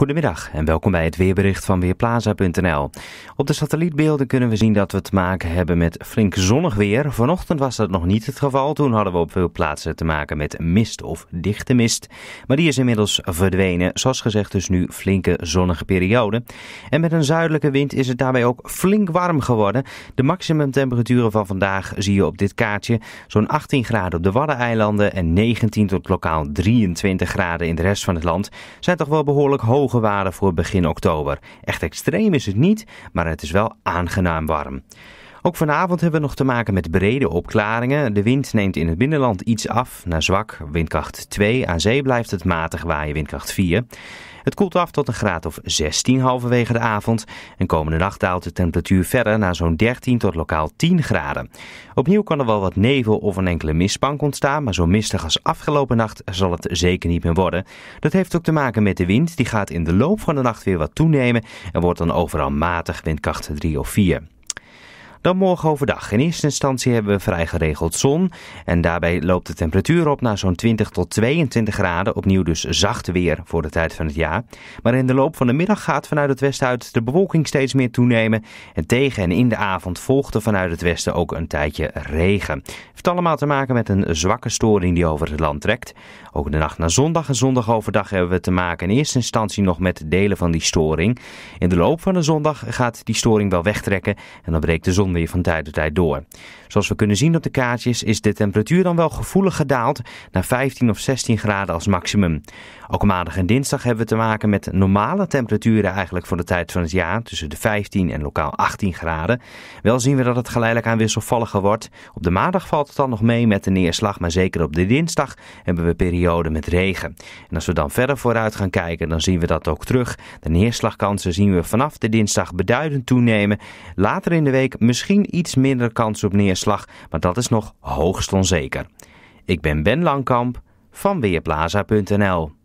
Goedemiddag en welkom bij het weerbericht van Weerplaza.nl. Op de satellietbeelden kunnen we zien dat we te maken hebben met flink zonnig weer. Vanochtend was dat nog niet het geval. Toen hadden we op veel plaatsen te maken met mist of dichte mist. Maar die is inmiddels verdwenen. Zoals gezegd dus nu flinke zonnige periode. En met een zuidelijke wind is het daarbij ook flink warm geworden. De maximumtemperaturen van vandaag zie je op dit kaartje. Zo'n 18 graden op de Waddeneilanden en 19 tot lokaal 23 graden in de rest van het land. Zijn toch wel behoorlijk hoog droge voor begin oktober. Echt extreem is het niet, maar het is wel aangenaam warm. Ook vanavond hebben we nog te maken met brede opklaringen. De wind neemt in het binnenland iets af naar zwak. Windkracht 2 aan zee blijft het matig waaien, windkracht 4. Het koelt af tot een graad of 16 halverwege de avond. En komende nacht daalt de temperatuur verder naar zo'n 13 tot lokaal 10 graden. Opnieuw kan er wel wat nevel of een enkele mistbank ontstaan, maar zo mistig als afgelopen nacht zal het zeker niet meer worden. Dat heeft ook te maken met de wind, die gaat in de loop van de nacht weer wat toenemen en wordt dan overal matig windkracht 3 of 4. Dan morgen overdag. In eerste instantie hebben we vrij geregeld zon. En daarbij loopt de temperatuur op naar zo'n 20 tot 22 graden. Opnieuw dus zacht weer voor de tijd van het jaar. Maar in de loop van de middag gaat vanuit het westen uit de bewolking steeds meer toenemen. En tegen en in de avond volgt er vanuit het westen ook een tijdje regen. Het heeft allemaal te maken met een zwakke storing die over het land trekt. Ook de nacht naar zondag en zondag overdag hebben we te maken in eerste instantie nog met delen van die storing. In de loop van de zondag gaat die storing wel wegtrekken en dan breekt de zon weer van tijd tot tijd door. Zoals we kunnen zien op de kaartjes is de temperatuur dan wel gevoelig gedaald naar 15 of 16 graden als maximum. Ook maandag en dinsdag hebben we te maken met normale temperaturen eigenlijk voor de tijd van het jaar, tussen de 15 en lokaal 18 graden. Wel zien we dat het geleidelijk aan wisselvalliger wordt. Op de maandag valt het dan nog mee met de neerslag, maar zeker op de dinsdag hebben we perioden met regen. En als we dan verder vooruit gaan kijken, dan zien we dat ook terug. De neerslagkansen zien we vanaf de dinsdag beduidend toenemen. Later in de week misschien misschien iets minder kans op neerslag, maar dat is nog hoogst onzeker. Ik ben Ben Langkamp van Weerplaza.nl